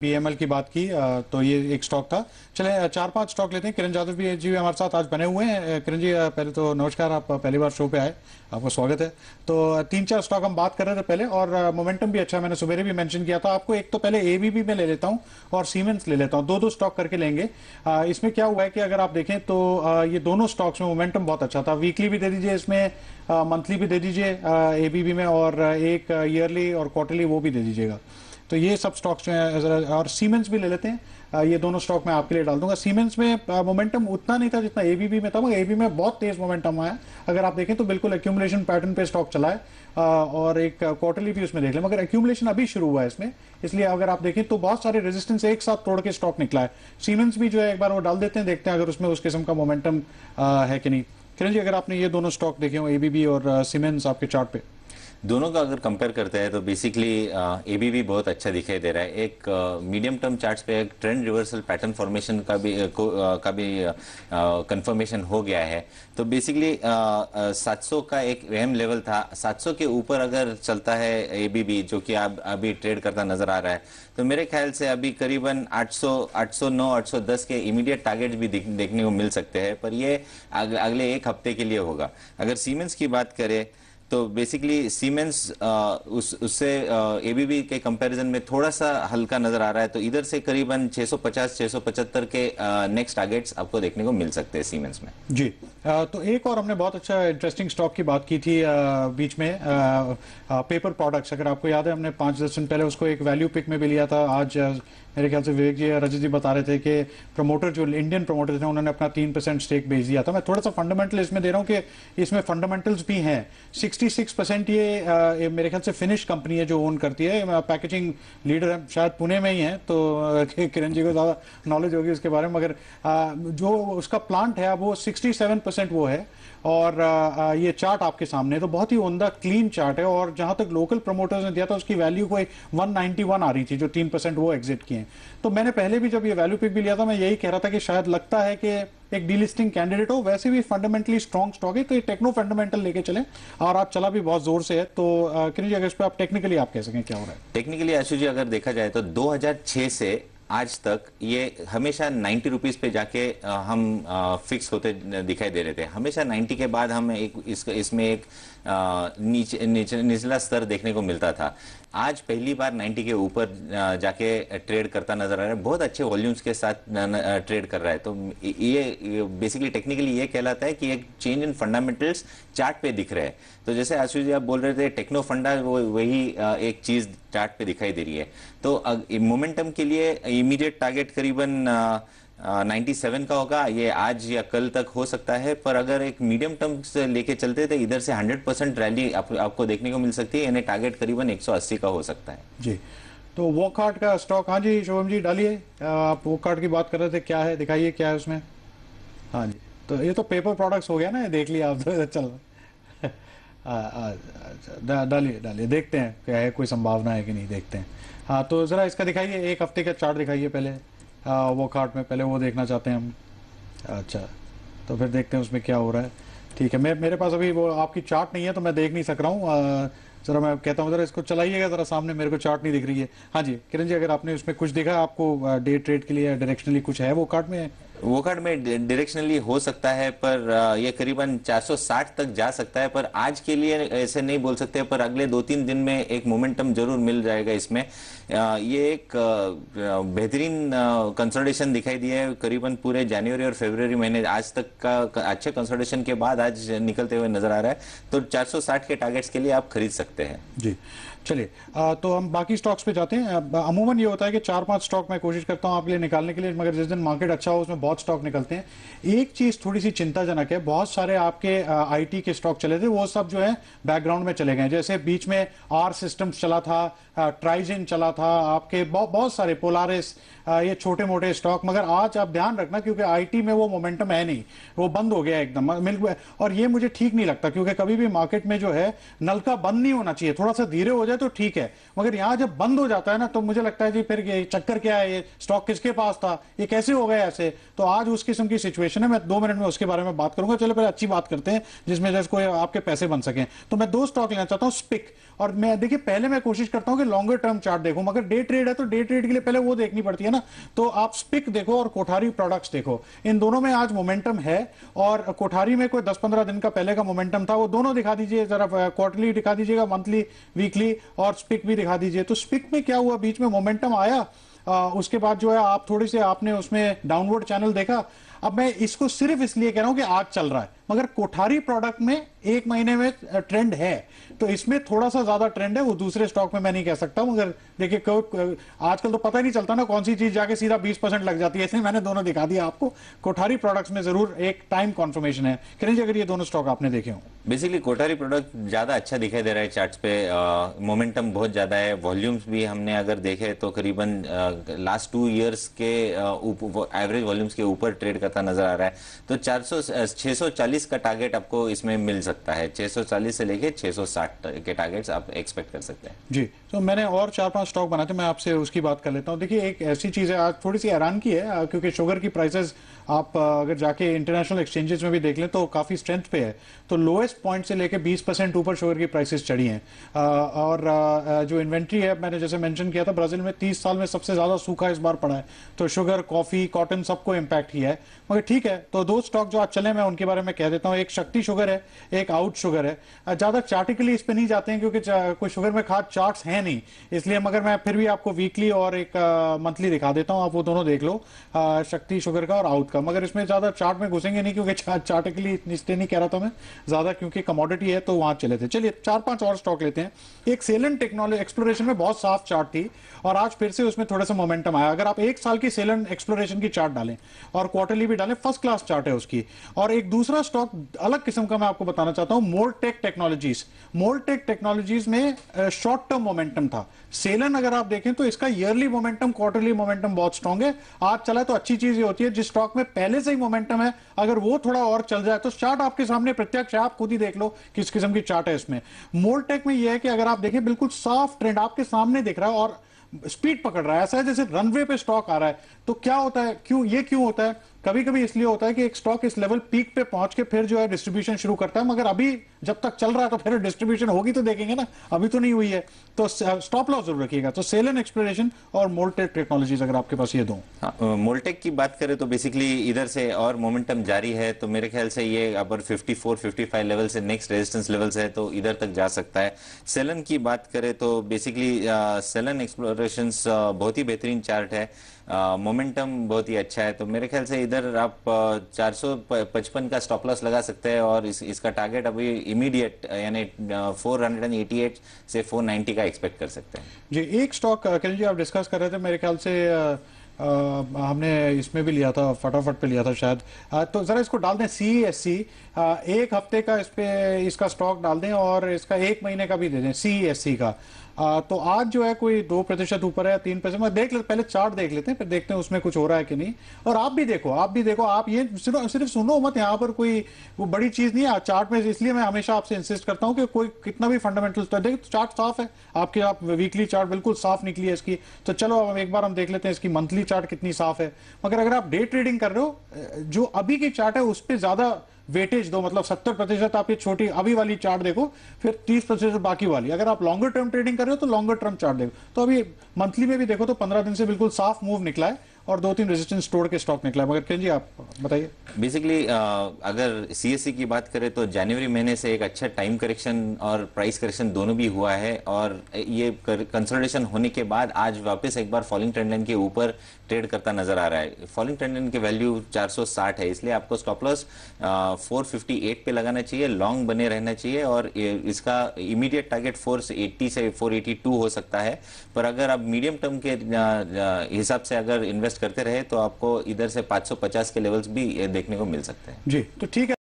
PML की बात की तो ये एक स्टॉक था चले चार पांच स्टॉक लेते हैं किरण जादव भी जी भी हमारे साथ आज बने हुए हैं किरण जी पहले तो नमस्कार आप पहली बार शो पे आए आपका स्वागत है तो तीन चार स्टॉक हम बात कर रहे थे पहले और मोमेंटम भी अच्छा मैंने सुबेरे भी मेंशन किया था आपको एक तो पहले एबीबी में ले लेता हूँ और सीमेंस ले लेता हूँ दो दो स्टॉक करके लेंगे इसमें क्या हुआ है कि अगर आप देखें तो ये दोनों स्टॉक्स में मोमेंटम बहुत अच्छा था वीकली भी दे दीजिए इसमें मंथली भी दे दीजिए एबीबी में और एक ईयरली और क्वार्टरली वो भी दे दीजिएगा तो ये सब स्टॉक्स जो है और सीमेंस भी ले लेते हैं ये दोनों स्टॉक मैं आपके लिए डाल दूंगा सीमेंस में मोमेंटम उतना नहीं था जितना एबीबी में था मगर एबी में बहुत तेज मोमेंटम आया अगर आप देखें तो बिल्कुल एक्यूमुलेशन पैटर्न पे स्टॉक चला है और एक क्वार्टरली भी उसमें देख लें मगर एक्यूमुलेशन अभी शुरू हुआ है इसमें इसलिए अगर आप देखें तो बहुत सारे रेजिस्टेंस एक साथ तोड़ के स्टॉक निकला है सीमेंस भी जो है एक बार वो डाल देते हैं देखते हैं अगर उसमें उस किस्म का मोमेंटम है कि नहीं किरण जी अगर आपने ये दोनों स्टॉक देखे हो एबीबी और सीमेंस आपके चार्ट पे दोनों का अगर कंपेयर करते हैं तो बेसिकली ए बी भी बहुत अच्छा दिखाई दे रहा है एक मीडियम टर्म चार्ट्स पे एक ट्रेंड रिवर्सल पैटर्न फॉर्मेशन का भी को, आ, का भी कंफर्मेशन हो गया है तो बेसिकली सात सौ का एक अहम लेवल था सात सौ के ऊपर अगर चलता है ए बी बी जो कि आप अभी ट्रेड करता नजर आ रहा है तो मेरे ख्याल से अभी करीबन 800 809 810 के इमीडिएट टारगेट भी देखने को मिल सकते हैं पर ये अगले एक हफ्ते के लिए होगा अगर सीमेंस की बात करें तो बेसिकली सीमेंस uh, उस उससे एबीबी uh, के कंपैरिजन में थोड़ा सा हल्का नजर आ रहा है तो इधर से करीबन 650 675 के नेक्स्ट uh, टारगेट्स आपको देखने को मिल सकते हैं सीमेंस में जी आ, तो एक और हमने बहुत अच्छा इंटरेस्टिंग स्टॉक की बात की थी आ, बीच में आ, पेपर प्रोडक्ट्स अगर आपको याद है हमने पांच दस दिन पहले उसको एक वैल्यू पिक में भी लिया था आज मेरे ख्याल से विवेक जी रजत जी बता रहे थे कि प्रमोटर जो इंडियन प्रमोटर थे उन्होंने अपना तीन परसेंट स्टेक भेज दिया था मैं थोड़ा सा फंडामेंटल इसमें दे रहा हूँ कि इसमें फंडामेंटल्स भी हैं सिक्सटी सिक्स परसेंट ये, ये मेरे ख्याल से फिनिश कंपनी है जो ओन करती है पैकेजिंग लीडर है शायद पुणे में ही है तो किरण जी को ज़्यादा नॉलेज होगी उसके बारे में मगर जो उसका प्लांट है वो सिक्सटी सेवन परसेंट वो है और ये चार्ट आपके सामने तो बहुत ही उमदा क्लीन चार्ट है और जहाँ तक लोकल प्रमोटर्स ने दिया था उसकी वैल्यू कोई वन आ रही थी जो तीन परसेंट वो एग्जिट किए हैं तो मैंने पहले भी जब ये वैल्यू पिक भी लिया था मैं यही कह रहा था कि शायद लगता है कि एक डीलिस्टिंग कैंडिडेट हो वैसे भी फंडामेंटली स्ट्रॉन्ग स्टॉक है तो ये टेक्नो फंडामेंटल लेके चले और आप चला भी बहुत जोर से है तो किरण जी अगर इस पर आप टेक्निकली आप कह सकें क्या हो रहा है टेक्निकली आशु जी अगर देखा जाए तो दो से आज तक ये हमेशा नाइन्टी रुपीज़ पे जाके हम फिक्स होते दिखाई दे रहे थे हमेशा नाइन्टी के बाद हम एक इसमें एक निचला स्तर देखने को मिलता था आज पहली बार 90 के ऊपर जाके ट्रेड करता नजर आ रहा है बहुत अच्छे वॉल्यूम्स के साथ ट्रेड कर रहा है तो ये बेसिकली टेक्निकली ये कहलाता है कि एक चेंज इन फंडामेंटल्स चार्ट पे दिख रहे हैं तो जैसे आशु जी आप बोल रहे थे टेक्नो फंडा वो वही एक चीज चार्ट पे दिखाई दे रही है तो मोमेंटम के लिए इमीडिएट टारगेट करीबन आ, 97 का होगा ये आज या कल तक हो सकता है पर अगर एक मीडियम टर्म से लेके चलते तो इधर से 100 परसेंट रैली आप, आपको देखने को मिल सकती है यानी टारगेट करीबन 180 का हो सकता है जी तो वॉकआउट का स्टॉक हाँ जी शुभम जी डालिए आप वॉकआउट की बात कर रहे थे क्या है दिखाइए क्या है उसमें हाँ जी तो ये तो पेपर प्रोडक्ट्स हो गया ना देख लिया आप तो चल अच्छा, डालिए डालिए देखते हैं क्या है कोई संभावना है कि नहीं देखते हैं हाँ तो ज़रा इसका दिखाइए एक हफ्ते का चार्ट दिखाइए पहले वो कार्ट में पहले वो देखना चाहते हैं हम अच्छा तो फिर देखते हैं उसमें क्या हो रहा है ठीक है मैं मेरे पास अभी वो आपकी चार्ट नहीं है तो मैं देख नहीं सक रहा हूँ जरा मैं कहता हूँ जरा इसको चलाइएगा जरा सामने मेरे को चार्ट नहीं दिख रही है हाँ जी किरण जी अगर आपने उसमें कुछ देखा आपको डे ट्रेड के लिए डायरेक्शनली कुछ है वो कार्ड में वोकड़ में डायरेक्शनली हो सकता है पर यह करीबन 460 तक जा सकता है पर आज के लिए ऐसे नहीं बोल सकते पर अगले दो तीन दिन में एक मोमेंटम जरूर मिल जाएगा इसमें ये एक बेहतरीन कंसल्टेशन दिखाई दिया है करीबन पूरे जनवरी और फरवरी महीने आज तक का अच्छे कंसल्टेशन के बाद आज निकलते हुए नजर आ रहा है तो चार के टारगेट्स के लिए आप खरीद सकते हैं जी चलिए तो हम बाकी स्टॉक्स पे जाते हैं अमूमन ये होता है कि चार पांच स्टॉक मैं कोशिश करता हूं आपके लिए निकालने के लिए मगर जिस दिन मार्केट अच्छा हो उसमें बहुत स्टॉक निकलते हैं एक चीज थोड़ी सी चिंताजनक है बहुत सारे आपके आईटी के स्टॉक चले थे वो सब जो है बैकग्राउंड में चले गए जैसे बीच में आर सिस्टम चला था ट्राइजिन चला था आपके बहुत सारे पोलारिस ये छोटे मोटे स्टॉक मगर आज आप ध्यान रखना क्योंकि आई में वो मोमेंटम है नहीं वो बंद हो गया एकदम मिल और ये मुझे ठीक नहीं लगता क्योंकि कभी भी मार्केट में जो है नलका बंद नहीं होना चाहिए थोड़ा सा धीरे हो जाए है तो ठीक है मगर यहाँ जब बंद हो जाता है ना तो मुझे लगता है जी फिर ये चक्कर क्या है ये स्टॉक किसके पास था ये कैसे हो गया ऐसे तो आज उस किस्म की सिचुएशन है मैं दो मिनट में उसके बारे में बात करूंगा चलो पहले अच्छी बात करते हैं जिसमें जैसे कोई आपके पैसे बन सके तो मैं दो स्टॉक लेना चाहता हूँ स्पिक और मैं देखिए पहले मैं कोशिश करता हूँ कि लॉन्गर टर्म चार्ट देखो मगर डे ट्रेड है तो डे ट्रेड के लिए पहले वो देखनी पड़ती है ना तो आप स्पिक देखो और कोठारी प्रोडक्ट्स देखो इन दोनों में आज मोमेंटम है और कोठारी में कोई दस पंद्रह दिन का पहले का मोमेंटम था वो दोनों दिखा दीजिए जरा क्वार्टरली दिखा दीजिएगा मंथली वीकली और स्पिक भी दिखा दीजिए तो स्पिक में क्या हुआ बीच में मोमेंटम आया आ, उसके बाद जो है आप थोड़ी से आपने उसमें डाउनवर्ड चैनल देखा अब मैं इसको सिर्फ इसलिए कह रहा हूं कि आज चल रहा है मगर कोठारी प्रोडक्ट में एक महीने में ट्रेंड है तो इसमें थोड़ा सा ज्यादा ट्रेंड है वो दूसरे स्टॉक में मैं नहीं कह सकता हूं अगर देखिए आजकल तो पता ही नहीं चलता ना कौन सी चीज जाके सीधा 20 परसेंट लग जाती है इसलिए मैंने दोनों दिखा दिया आपको कोठारी प्रोडक्ट्स में जरूर एक टाइम कॉन्फर्मेशन है किरण जी अगर ये दोनों स्टॉक आपने देखे हो बेसिकली कोठारी प्रोडक्ट ज्यादा अच्छा दिखाई दे रहा है चार्ट पे मोमेंटम बहुत ज्यादा है वॉल्यूम्स भी हमने अगर देखे तो करीबन लास्ट टू ईयर्स के एवरेज वॉल्यूम्स के ऊपर ट्रेड करता नजर आ रहा है तो चार सौ का टारगेट आपको इसमें मिल सकता सकता है 640 से लेके 660 के टारगेट्स आप एक्सपेक्ट कर सकते हैं जी तो मैंने और चार पांच स्टॉक बनाते मैं आपसे उसकी बात कर लेता हूँ देखिए एक ऐसी चीज़ है आज थोड़ी सी हैरान की है क्योंकि शुगर की प्राइसेस आप अगर जाके इंटरनेशनल एक्सचेंजेस में भी देख लें तो काफ़ी स्ट्रेंथ पे है तो लोएस्ट पॉइंट से लेके 20 परसेंट ऊपर शुगर की प्राइसेस चढ़ी हैं और जो इन्वेंट्री है मैंने जैसे मेंशन किया था ब्राज़ील में 30 साल में सबसे ज़्यादा सूखा इस बार पड़ा है तो शुगर कॉफ़ी कॉटन सबको इम्पैक्ट किया है मगर ठीक है तो दो स्टॉक जो आज चले मैं उनके बारे में कह देता हूँ एक शक्ति शुगर है एक एक आउट शुगर है ज़्यादा चार्टिकली इस पर नहीं जाते हैं क्योंकि कोई शुगर में खास चार्ट्स हैं नहीं इसलिए मगर मैं फिर भी आपको वीकली और एक मंथली दिखा देता हूँ आप वो दोनों देख लो शक्ति शुगर का और आउट का मगर इसमें ज़्यादा चार्ट में घुसेंगे नहीं क्योंकि चार्टिकली इसलिए नहीं कह रहा था मैं ज़्यादा क्योंकि कमोडिटी है तो वहां चले थे चलिए चार पांच और स्टॉक लेते हैं एक सेलन टेक्नोलॉजी एक्सप्लोरेशन में बहुत साफ चार्ट थी और आज फिर से उसमें थोड़ा सा मोमेंटम आया अगर आप एक साल की सेलन एक्सप्लोरेशन की चार्ट डालें और क्वार्टरली भी डालें फर्स्ट क्लास चार्ट है उसकी और एक दूसरा स्टॉक अलग किस्म का मैं आपको बता बताना चाहता हूं मोरटेक टेक्नोलॉजीज मोरटेक टेक्नोलॉजीज में शॉर्ट टर्म मोमेंटम था सेलन अगर आप देखें तो इसका ईयरली मोमेंटम क्वार्टरली मोमेंटम बहुत स्ट्रांग है आज चला तो अच्छी चीज ये होती है जिस स्टॉक में पहले से ही मोमेंटम है अगर वो थोड़ा और चल जाए तो चार्ट आपके सामने प्रत्यक्ष है आप खुद ही देख लो किस किस्म की चार्ट है इसमें मोरटेक में यह है कि अगर आप देखें बिल्कुल साफ ट्रेंड आपके सामने दिख रहा है और स्पीड पकड़ रहा है ऐसा है जैसे रनवे पे स्टॉक आ रहा है तो क्या होता है क्यों ये क्यों होता है कभी कभी इसलिए होता है कि एक स्टॉक इस लेवल पीक पे पहुंच के फिर जो है डिस्ट्रीब्यूशन शुरू करता है मगर अभी जब तक चल रहा है तो फिर डिस्ट्रीब्यूशन होगी तो देखेंगे ना अभी तो नहीं हुई है तो स्टॉप लॉस जरूर रखिएगा तो सेल एंड एक्सप्लेनेशन और मोल्टेक टेक्नोलॉजीज अगर आपके पास ये दो हाँ, की बात करें तो बेसिकली इधर से और मोमेंटम जारी है तो मेरे ख्याल से ये अगर फिफ्टी 55 लेवल से नेक्स्ट रेजिस्टेंस लेवल है तो इधर तक जा सकता है सेलन की बात करें तो बेसिकली सेलन एक्सप्लोरेशन बहुत ही बेहतरीन चार्ट है मोमेंटम बहुत ही अच्छा है तो मेरे ख्याल से इधर आप चार का स्टॉप लॉस लगा सकते हैं और इस, इसका टारगेट अभी इमीडिएट यानी 488 से 490 का एक्सपेक्ट कर सकते हैं जी एक स्टॉक किरण जी आप डिस्कस कर रहे थे मेरे ख्याल से आ... आ, हमने इसमें भी लिया था फटाफट पे लिया था शायद आ, तो ज़रा इसको डाल दें सी एस सी एक हफ्ते का इस पे इसका स्टॉक डाल दें और इसका एक महीने का भी दे दें सी एस सी का तो आज जो है कोई दो प्रतिशत ऊपर है तीन प्रतिशत देख लेते पहले चार्ट देख लेते हैं फिर देखते हैं उसमें कुछ हो रहा है कि नहीं और आप भी देखो आप भी देखो आप ये सिर्फ सिर्फ सुनो मत यहाँ पर कोई वो बड़ी चीज नहीं है चार्ट में इसलिए मैं हमेशा आपसे इंसिस्ट करता हूँ कि कोई कितना भी फंडामेंटल देख तो चार्ट साफ है आपके आप वीकली चार्ट बिल्कुल साफ निकली है इसकी तो चलो अब एक बार हम देख लेते हैं इसकी मंथली चार्ट कितनी साफ है मगर अगर आप डे ट्रेडिंग कर रहे हो जो अभी की चार्ट है उस पर ज्यादा वेटेज दो मतलब सत्तर प्रतिशत आप ये छोटी अभी वाली चार्ट देखो फिर तीस प्रतिशत बाकी वाली अगर आप लॉन्गर टर्म ट्रेडिंग कर रहे हो तो लॉन्गर टर्म चार्ट देखो तो अभी मंथली में भी देखो तो पंद्रह दिन से बिल्कुल साफ मूव निकला है और दो तीन रेजिस्टेंस तोड़ के स्टॉक निकला मगर किरण जी आप बताइए बेसिकली अगर सीएससी e की बात करें तो जनवरी महीने से एक अच्छा टाइम करेक्शन और प्राइस करेक्शन दोनों भी हुआ है और ये कंसल्टेशन होने के बाद आज वापस एक बार फॉलिंग ट्रेंड लाइन के ऊपर ट्रेड करता नजर आ रहा है फॉलिंग ट्रेंड इनके वैल्यू 460 है इसलिए आपको स्टॉप लॉस 458 पे लगाना चाहिए लॉन्ग बने रहना चाहिए और इसका इमीडिएट टारगेट 480 से 482 हो सकता है पर अगर आप मीडियम टर्म के हिसाब से अगर इन्वेस्ट करते रहे तो आपको इधर से 550 के लेवल्स भी देखने को मिल सकते हैं जी तो ठीक है